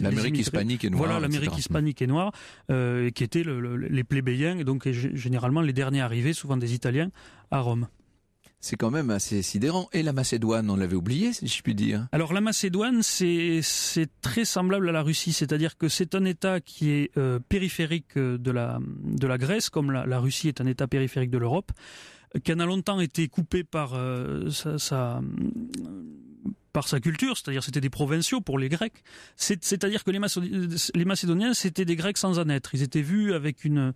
Speaker 3: l'Amérique hispanique et noire. Voilà, l'Amérique hispanique et noire, euh, qui étaient les plébéiens, et donc généralement les derniers arrivés, souvent des Italiens, à Rome.
Speaker 2: C'est quand même assez sidérant. Et la Macédoine, on l'avait oublié, si je puis dire.
Speaker 3: Alors la Macédoine, c'est très semblable à la Russie, c'est-à-dire que c'est un État qui est euh, périphérique euh, de la, Grèce, comme la Russie est un État périphérique de l'Europe qu'elle a longtemps été coupé par euh, sa, par sa culture, c'est-à-dire c'était des provinciaux pour les Grecs. C'est, à dire que les, Macédoniens, c'était des Grecs sans en être. Ils étaient vus avec une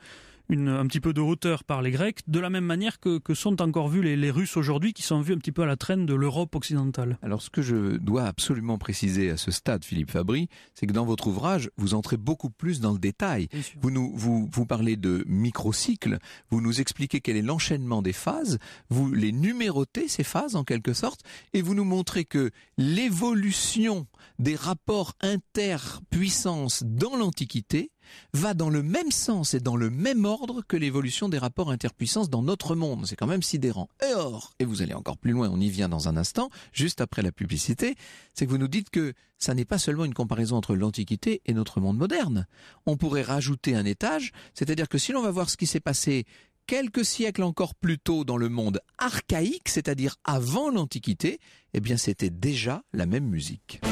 Speaker 3: un petit peu de hauteur par les Grecs, de la même manière que, sont encore vus les, Russes aujourd'hui, qui sont vus un petit peu à la traîne de l'Europe occidentale.
Speaker 2: Alors ce que je dois absolument préciser à ce stade, Philippe Fabry, c'est que dans votre ouvrage, vous entrez beaucoup plus dans le détail. Vous, nous, vous, vous parlez de microcycles, vous nous expliquez quel est l'enchaînement des phases, vous les numérotez, ces phases en quelque sorte, et vous nous montrez que l'évolution des rapports interpuissances dans l'Antiquité va dans le même sens et dans le même ordre que l'évolution des rapports interpuissances dans notre monde. C'est quand même sidérant. Et or, et vous allez encore plus loin, on y vient dans un instant, juste après la publicité, c'est que vous nous dites que ça n'est pas seulement une comparaison entre l'Antiquité et notre monde moderne. On pourrait rajouter un étage, c'est-à-dire que si l'on va voir ce qui s'est passé quelques siècles encore plus tôt dans le monde archaïque, c'est-à-dire avant l'Antiquité, eh bien c'était déjà la même musique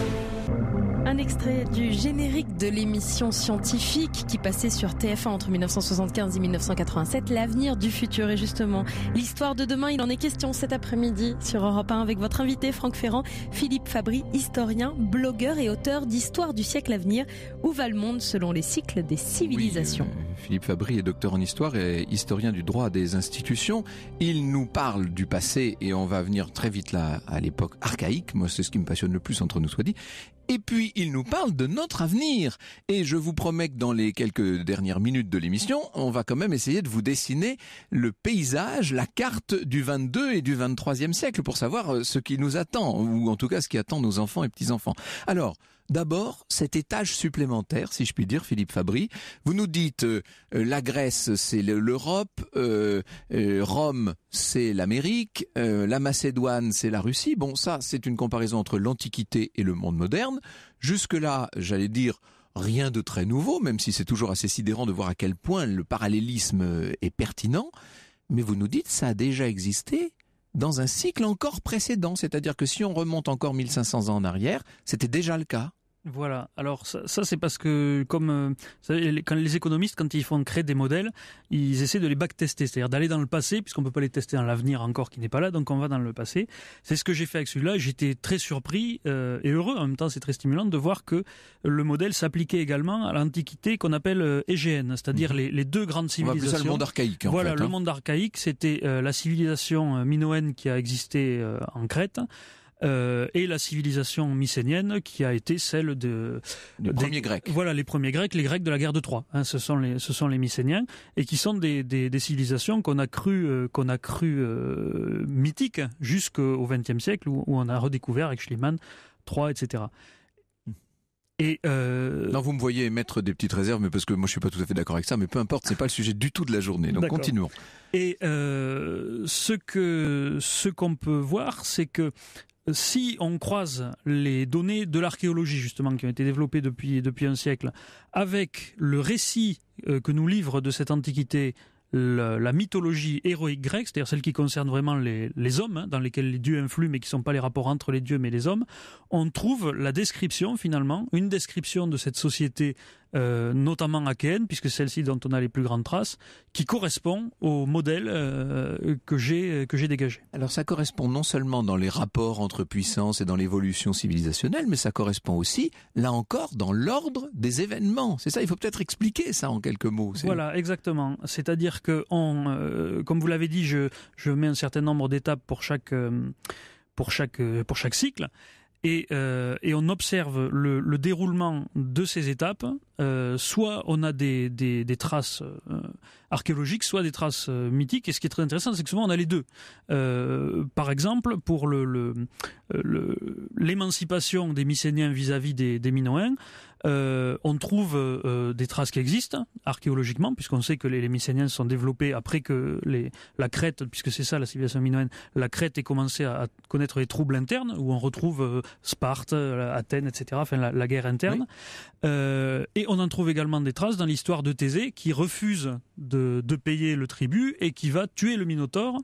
Speaker 1: extrait du générique de l'émission scientifique qui passait sur TF1 entre 1975 et 1987, l'avenir du futur et justement l'histoire de demain, il en est question cet après-midi sur Europe 1 avec votre invité Franck Ferrand, Philippe Fabry, historien, blogueur et auteur d'Histoire du siècle à venir, où va le monde selon les cycles des civilisations.
Speaker 2: Euh, Philippe Fabry est docteur en histoire et historien du droit des institutions. Il nous parle du passé et on va venir très vite là à l'époque archaïque, moi c'est ce qui me passionne le plus entre nous soit dit. Et puis il nous parle de notre avenir. Et je vous promets que dans les quelques dernières minutes de l'émission, on va quand même essayer de vous dessiner le paysage, la carte du 22 et du 23e siècle pour savoir euh, ce qui nous attend, ou en tout cas ce qui attend nos enfants et petits-enfants. Alors, D'abord, cet étage supplémentaire, si je puis dire, Philippe Fabry. Vous nous dites, euh, la Grèce, c'est l'Europe, euh, euh, Rome, c'est l'Amérique, la Macédoine, c'est la Russie. Bon, ça, c'est une comparaison entre l'Antiquité et le monde moderne. Jusque-là, j'allais dire, rien de très nouveau, même si c'est toujours assez sidérant de voir à quel point le parallélisme est pertinent. Mais vous nous dites, ça a déjà existé dans un cycle encore précédent, c'est-à-dire que si on remonte encore 1500 ans en arrière, c'était déjà le cas.
Speaker 3: Voilà. Alors ça, c'est parce que comme euh, quand les économistes quand ils font créer des modèles, ils essaient de les tester c'est-à-dire d'aller dans le passé puisqu'on peut pas les tester dans l'avenir encore qui n'est pas là, donc on va dans le passé. C'est ce que j'ai fait avec celui-là. J'étais très surpris euh, et heureux en même temps. C'est très stimulant de voir que le modèle s'appliquait également à l'antiquité qu'on appelle euh, c'est-à-dire mhm. les, deux grandes civilisations. On va ça le monde archaïque. En voilà, fait, le hein. monde archaïque, c'était euh, la civilisation minoenne qui a existé en Crète. Euh, et la civilisation mycénienne qui a été celle de les premiers Grecs. Voilà les premiers Grecs, les Grecs de la guerre de Troie. Hein, ce sont les ce sont les Mycéniens et qui sont des, des, civilisations qu'on a cru euh, qu'on a cru euh, mythiques jusqu'au XXe siècle où, on a redécouvert avec Schliemann Troie, etc. Et Non, vous me voyez mettre
Speaker 2: des petites réserves, mais parce que moi je suis pas tout à fait d'accord avec ça, mais peu importe, c'est pas le sujet du tout de la journée. Donc continuons.
Speaker 3: Et ce que ce qu'on peut voir, c'est que si on croise les données de l'archéologie justement qui ont été développées depuis depuis un siècle avec le récit euh, que nous livre de cette antiquité la, mythologie héroïque grecque, c'est-à-dire celle qui concerne vraiment les, hommes, hein, dans lesquels les dieux influent, mais qui ne sont pas les rapports entre les dieux, mais les hommes, on trouve la description finalement, une description de cette société euh, notamment Ken, puisque celle-ci dont on a les plus grandes traces, qui correspond au modèle euh, euh, que j'ai dégagé. Alors ça correspond non seulement dans les rapports entre
Speaker 2: puissances et dans l'évolution civilisationnelle, mais ça correspond aussi, là encore, dans l'ordre des événements. C'est ça, il faut peut-être expliquer ça en quelques mots.
Speaker 3: Voilà, exactement. C'est-à-dire que, comme vous l'avez dit, je, mets un certain nombre d'étapes pour chaque pour chaque pour chaque cycle. Euh, et, on observe le, déroulement de ces étapes. Euh, soit on a des, traces euh, archéologiques, soit des traces mythiques. Et ce qui est très intéressant, c'est que souvent on a les deux. par exemple, pour l'émancipation le, des Mycéniens vis-à-vis des, des Minoens, euh, on trouve euh, des traces qui existent archéologiquement, puisqu'on sait que les, Mycéniens se sont développés après que la Crète, puisque c'est ça la civilisation minoenne, la Crète ait commencé à, connaître les troubles internes, où on retrouve euh, Sparte, Athènes, etc., enfin la, guerre interne. et on en trouve également des traces dans l'histoire de Thésée, qui refuse de payer le tribut et qui va tuer le Minotaure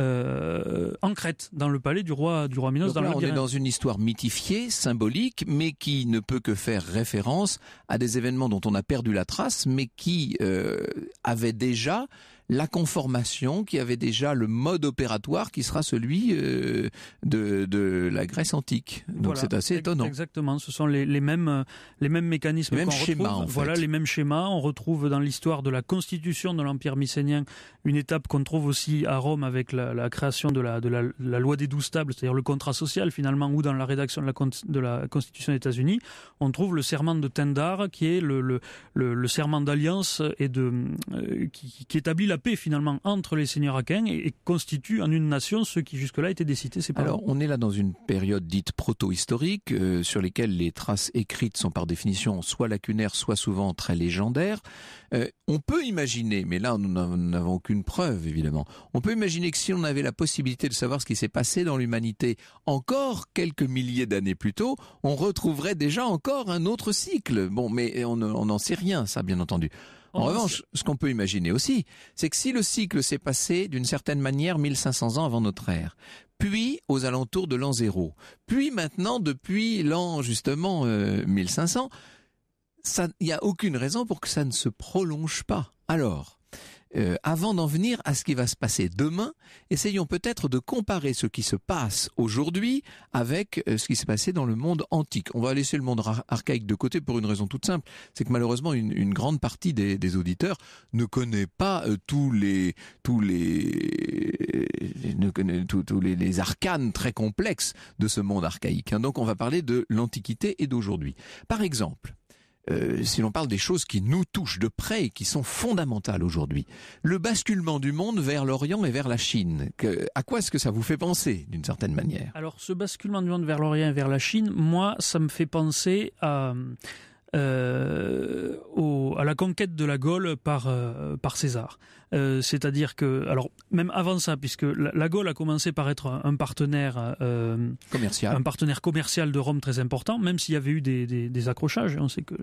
Speaker 3: euh, en Crète, dans le palais du roi du roi Minos. dans on est dans
Speaker 2: une histoire mythifiée, symbolique, mais qui ne peut que faire référence à des événements dont on a perdu la trace, mais qui euh, avaient déjà la conformation qui avait déjà le mode opératoire qui sera celui euh, de, de, la Grèce antique. Donc c'est assez étonnant.
Speaker 3: Exactement, ce sont les, mêmes, euh, les mêmes mécanismes les mêmes schémas, En fait. Voilà, les mêmes schémas. On retrouve dans l'histoire de la constitution de l'Empire mycénien une étape qu'on trouve aussi à Rome avec la, création de la, de la, loi des douze tables, c'est-à-dire le contrat social finalement, ou dans la rédaction de la, de la constitution des États-Unis, on trouve le serment de Tindar qui est le, le, le, serment d'alliance et de, euh, qui, qui établit la paix finalement entre les seigneurs aquins et, constitue en une nation ce qui jusque-là était décidé C'est Alors on est là dans une
Speaker 2: période dite proto-historique euh, sur lesquelles les traces écrites sont par définition soit lacunaires, soit souvent très légendaires. Euh, on peut imaginer, mais là nous n'avons aucune preuve évidemment, on peut imaginer que si on avait la possibilité de savoir ce qui s'est passé dans l'humanité encore quelques milliers d'années plus tôt, on retrouverait déjà encore un autre cycle. Bon, mais on n'en sait rien, ça bien entendu. En revanche, ce qu'on peut imaginer aussi, c'est que si le cycle s'est passé d'une certaine manière 1500 ans avant notre ère, puis aux alentours de l'an zéro, puis maintenant depuis l'an justement 1500, euh, il n'y a aucune raison pour que ça ne se prolonge pas. Alors, euh, avant d'en venir à ce qui va se passer demain, essayons peut-être de comparer ce qui se passe aujourd'hui avec euh, ce qui s'est passé dans le monde antique. On va laisser le monde archaïque de côté pour une raison toute simple, c'est que malheureusement une, grande partie des, auditeurs ne connaît pas euh, tous les tous les les, arcanes très complexes de ce monde archaïque. Hein. Donc on va parler de l'Antiquité et d'aujourd'hui. Par exemple, euh, si l'on parle des choses qui nous touchent de près et qui sont fondamentales aujourd'hui. Le basculement du monde vers l'Orient et vers la Chine, que, à quoi est-ce que ça vous fait penser d'une certaine manière
Speaker 3: Alors ce basculement du monde vers l'Orient et vers la Chine, moi, ça me fait penser à... Euh, à la conquête de la Gaule par, euh, par César. Euh, c'est-à-dire que, alors même avant ça, puisque la, Gaule a commencé par être un, partenaire commercial, un partenaire commercial de Rome très important, même s'il y avait eu des, accrochages. Hein, on sait que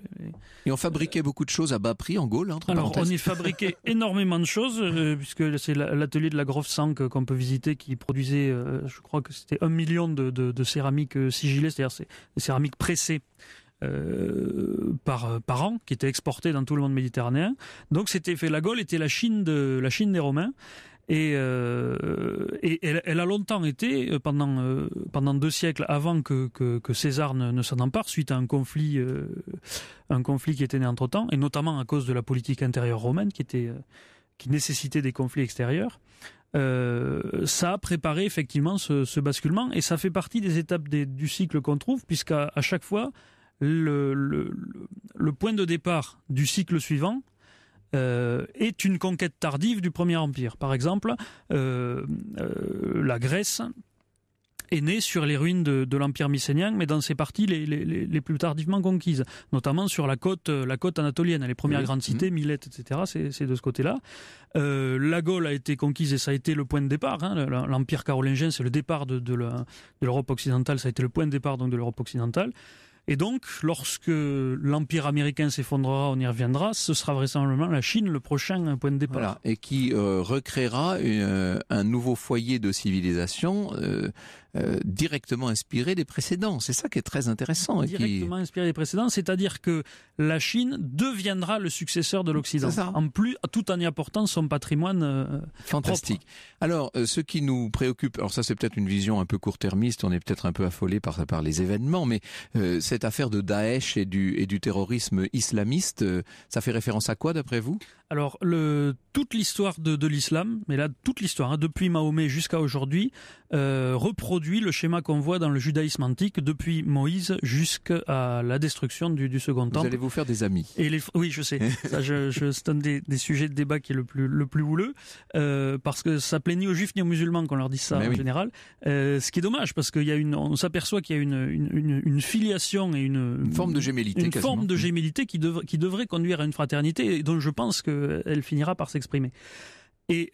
Speaker 3: et
Speaker 2: on fabriquait beaucoup de choses à bas prix en Gaule. Hein, entre parenthèses. on y fabriquait
Speaker 3: [laughs] énormément de choses, puisque c'est l'atelier de la Grove Sank qu'on peut visiter qui produisait, je crois que c'était un million de, de céramiques sigillées, c'est-à-dire des céramiques pressées. Euh, par, an qui était exporté dans tout le monde méditerranéen. Donc c'était fait la Gaule était la Chine de la Chine des Romains. Et, euh, et elle, a longtemps été, euh, pendant, pendant deux siècles avant que, César ne, s'en empare, suite à un conflit, un conflit qui était né entre-temps, et notamment à cause de la politique intérieure romaine qui, était, qui nécessitait des conflits extérieurs, ça a préparé effectivement ce, basculement, et ça fait partie des étapes du cycle qu'on trouve, puisqu'à à chaque fois, le, point de départ du cycle suivant, euh, est une conquête tardive du Premier Empire. Par exemple, euh, euh, la Grèce est née sur les ruines de, l'Empire mycénien, mais dans ses parties les, plus tardivement conquises, notamment sur la côte, anatolienne, les premières grandes mmh. cités, Milet, etc., c'est de ce côté-là. la Gaule a été conquise et ça a été le point de départ. Hein. L'Empire carolingien, c'est le départ de, de l'Europe occidentale, ça a été le point de départ de l'Europe occidentale. Et donc, lorsque l'Empire américain s'effondrera, on y reviendra, ce sera vraisemblablement la Chine le prochain point de départ.
Speaker 2: et qui euh, recréera euh, un nouveau foyer de civilisation euh, directement inspiré
Speaker 3: des précédents. C'est ça qui est très intéressant. Directement inspiré des précédents, c'est-à-dire que la Chine deviendra le successeur de l'Occident. En plus, tout en y apportant son patrimoine fantastique.
Speaker 2: Alors, ce qui nous préoccupe, alors ça c'est peut-être une vision un peu court-termiste, on est peut-être un peu affolé par, par les événements, mais cette affaire de Daesh et du, et du terrorisme islamiste, euh, ça fait référence à quoi d'après vous
Speaker 3: alors, le, toute l'histoire de, l'islam, mais là, toute l'histoire, hein, depuis Mahomet jusqu'à aujourd'hui, euh, reproduit le schéma qu'on voit dans le judaïsme antique, depuis Moïse jusqu'à la destruction du, Second Temple. Vous allez vous faire des amis. Et oui, je sais. [laughs] ça, je, c'est un des, sujets de débat qui est le plus, le plus houleux, euh, parce que ça plaît ni aux juifs ni aux musulmans qu'on leur dise ça en général. Euh, ce qui est dommage, parce qu'il y a une, on s'aperçoit qu'il y a une, filiation et une, une forme de gémellité. Une forme de mm. gémellité qui, qui devrait conduire à une fraternité, et dont je pense que elle finira par s'exprimer.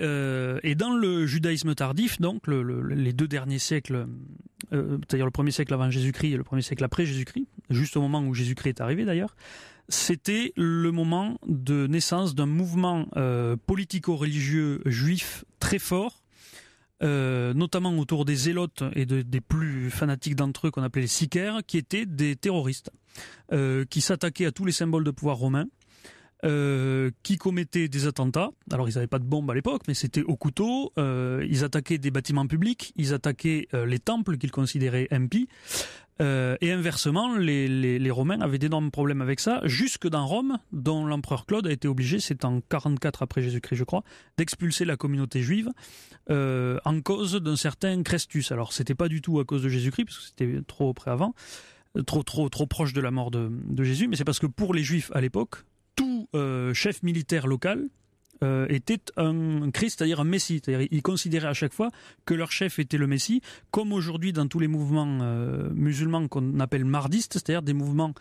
Speaker 3: Euh, et, dans le judaïsme tardif, donc les deux derniers siècles, euh, c'est-à-dire le premier siècle avant Jésus-Christ et le premier siècle après Jésus-Christ, juste au moment où Jésus-Christ est arrivé d'ailleurs, c'était le moment de naissance d'un mouvement euh, politico-religieux juif très fort, notamment autour des zélotes et des plus fanatiques d'entre eux qu'on appelait les sicaires, qui étaient des terroristes, qui s'attaquaient à tous les symboles de pouvoir romain euh, qui commettaient des attentats. Alors ils n'avaient pas de bombes à l'époque, mais c'était au couteau. Euh, ils attaquaient des bâtiments publics, ils attaquaient euh, les temples qu'ils considéraient impies. et inversement, les, Romains avaient d'énormes problèmes avec ça, jusque dans Rome, dont l'empereur Claude a été obligé, c'est en 44 après Jésus-Christ je crois, d'expulser la communauté juive en cause d'un certain Crestus. Alors c'était pas du tout à cause de Jésus-Christ, parce que c'était trop près avant trop trop trop proche de la mort de Jésus, mais c'est parce que pour les Juifs à l'époque, euh, chef militaire local euh, était un Christ, c'est-à-dire un Messie. C'est-à-dire ils considéraient à chaque fois que leur chef était le Messie, comme aujourd'hui dans tous les mouvements euh, musulmans qu'on appelle mardistes, c'est-à-dire des mouvements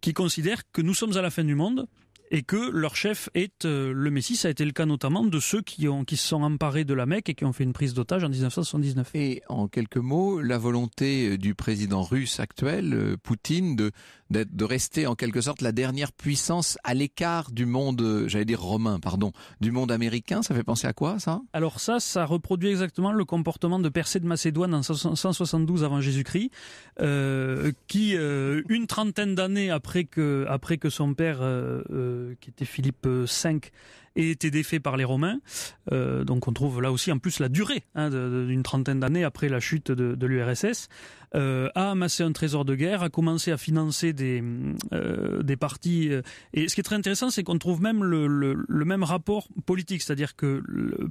Speaker 3: qui considèrent que nous sommes à la fin du monde et que leur chef est le Messie. Ça a été le cas notamment de ceux qui, ont, qui se sont emparés de la Mecque et qui ont fait une prise d'otage en 1979. Et
Speaker 2: en quelques mots, la volonté du président russe actuel, Poutine, de, de rester en quelque sorte la dernière puissance à l'écart du monde, euh, j'allais dire romain, pardon, du monde américain. Ça fait penser à quoi ça
Speaker 3: Alors ça, ça reproduit exactement le comportement de Persée de Macédoine en 172 avant Jésus-Christ, euh, qui euh, une trentaine d'années après que après que son père, qui était Philippe V, et était défait par les Romains. Euh, donc on trouve là aussi en plus la durée hein, d'une trentaine d'années après la chute de, l'URSS, a euh, amassé un trésor de guerre, a commencé à financer des, euh, des partis. Et ce qui est très intéressant, c'est qu'on trouve même le, même rapport politique, c'est-à-dire que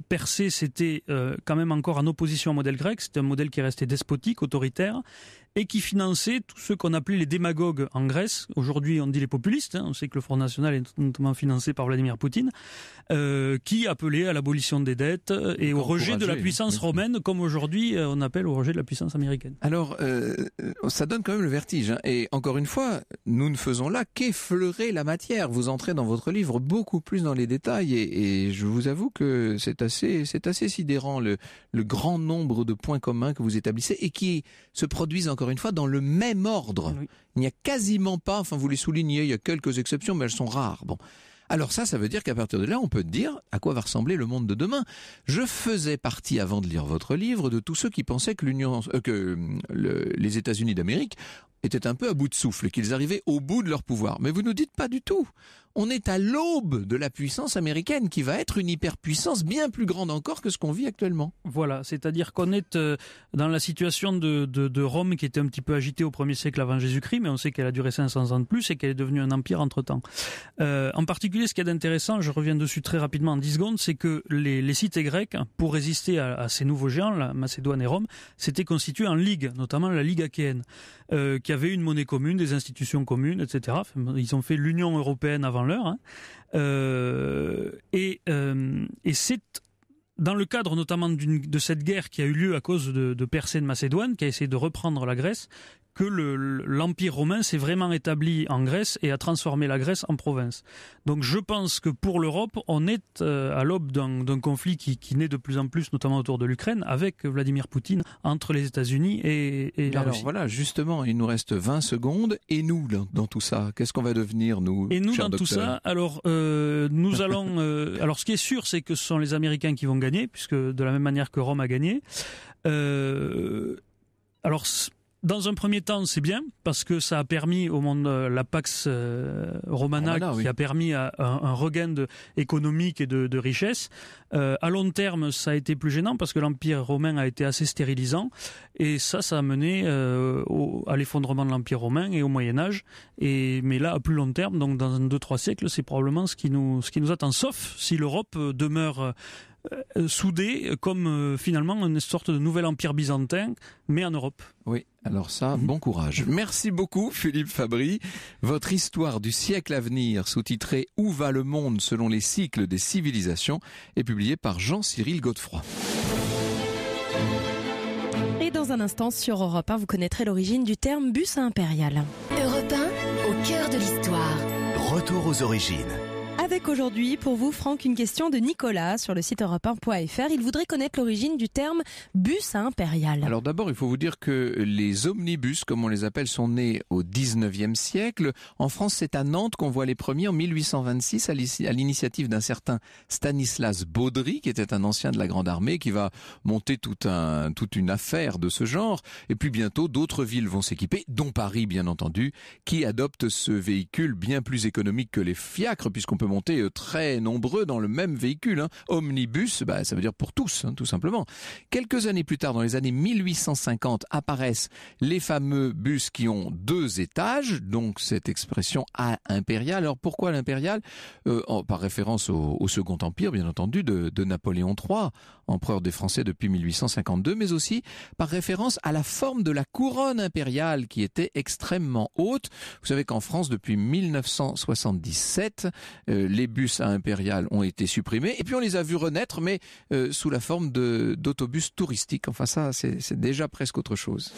Speaker 3: percé c'était quand même encore en opposition au modèle grec, c'était un modèle qui restait despotique, autoritaire, et qui finançait tous ceux qu'on appelait les démagogues en Grèce. Aujourd'hui, on dit les populistes. Hein. on sait que le Front National est notamment financé par Vladimir Poutine, euh, qui appelait à l'abolition des dettes et au rejet de la puissance hein. romaine, comme aujourd'hui euh, on appelle au rejet de la puissance américaine. Alors, euh, ça donne quand même le vertige. Hein. Et encore une fois, nous ne faisons là qu'effleurer la matière.
Speaker 2: Vous entrez dans votre livre beaucoup plus dans les détails, et, je vous avoue que c'est assez, c'est assez sidérant le grand nombre de points communs que vous établissez et qui se produisent encore une fois, dans le même ordre. Il n'y a quasiment pas, enfin vous les soulignez, il y a quelques exceptions, mais elles sont rares. Bon. Alors ça, ça veut dire qu'à partir de là, on peut dire à quoi va ressembler le monde de demain. Je faisais partie, avant de lire votre livre, de tous ceux qui pensaient que l'Union, euh, que euh, les États-Unis d'Amérique étaient un peu à bout de souffle, qu'ils arrivaient au bout de leur pouvoir. Mais vous nous dites pas du tout
Speaker 3: on est à l'aube de la puissance américaine qui va être une hyperpuissance bien plus grande encore que ce qu'on vit actuellement. Voilà, c'est-à-dire qu'on est euh, dans la situation de, Rome qui était un petit peu agitée au 1er siècle avant Jésus-Christ, mais on sait qu'elle a duré 500 ans de plus et qu'elle est devenue un empire entre-temps. Euh, en particulier, ce qui est intéressant, je reviens dessus très rapidement en 10 secondes, c'est que les, cités grecques, pour résister à, ces nouveaux géants, la Macédoine et Rome, s'étaient constituées en ligue, notamment la Ligue achéenne, euh, qui avait une monnaie commune, des institutions communes, etc. Ils ont fait l'Union européenne avant l'heure. Hein. Euh, euh, et, c'est dans le cadre notamment de cette guerre qui a eu lieu à cause de, de de Macédoine, qui a essayé de reprendre la Grèce, que l'Empire romain s'est vraiment établi en Grèce et a transformé la Grèce en province. Donc je pense que pour l'Europe, on est euh, à l'aube d'un conflit qui, naît de plus en plus, notamment autour de l'Ukraine, avec Vladimir Poutine, entre les États-Unis et, et la alors, Voilà,
Speaker 2: justement, il nous reste 20 secondes. Et nous, dans tout ça, qu'est-ce qu'on va devenir, nous Et nous, dans tout ça,
Speaker 3: alors euh, nous allons... [laughs] Euh, alors ce qui est sûr, c'est que ce sont les Américains qui vont gagner, puisque de la même manière que Rome a gagné. alors dans un premier temps, c'est bien parce que ça a permis au monde euh, la Pax euh, Romana, qui a permis un, regain de, économique et de, richesse. Euh, à long terme, ça a été plus gênant parce que l'empire romain a été assez stérilisant et ça, ça a mené à l'effondrement de l'empire romain et au Moyen Âge. Et mais là, à plus long terme, donc dans deux trois siècles, c'est probablement ce qui nous ce qui nous attend. Sauf si l'Europe demeure euh, soudé comme euh, finalement une sorte de nouvel empire byzantin, mais en Europe. Oui, alors ça, mhm. bon courage. Merci beaucoup Philippe Fabry. Votre histoire du siècle à venir,
Speaker 2: sous-titrée Où va le monde selon les cycles des civilisations, est publiée par Jean-Cyril Godefroy.
Speaker 1: Et dans un instant sur Europe 1, vous connaîtrez l'origine du terme bus impérial. Europe au cœur de l'histoire.
Speaker 2: Retour aux origines
Speaker 1: qu'aujourd'hui, aujourd'hui pour vous, Franck, une question de Nicolas sur le site europe 1.fr. Il voudrait connaître l'origine du terme bus impérial.
Speaker 2: Alors d'abord, il faut vous dire que les omnibus, comme on les appelle, sont nés au 19e siècle. En France, c'est à Nantes qu'on voit les premiers en 1826 à l'initiative d'un certain Stanislas Baudry, qui était un ancien de la Grande Armée, qui va monter un, toute une affaire de ce genre. Et puis bientôt, d'autres villes vont s'équiper, dont Paris, bien entendu, qui adopte ce véhicule bien plus économique que les fiacres, puisqu'on peut monter euh, très nombreux dans le même véhicule. Hein. Omnibus, bah, ça veut dire pour tous, hein, tout simplement. Quelques années plus tard, dans les années 1850, apparaissent les fameux bus qui ont deux étages, donc cette expression à impériale. Alors pourquoi l'impériale euh, Par référence au, Second Empire, bien entendu, de Napoléon III empereur des Français depuis 1852, mais aussi par référence à la forme de la couronne impériale qui était extrêmement haute. Vous savez qu'en France, depuis 1977, euh, les bus à impérial ont été supprimés, et puis on les a vus renaître, mais euh, sous la forme d'autobus touristiques. Enfin ça, c'est déjà presque autre chose.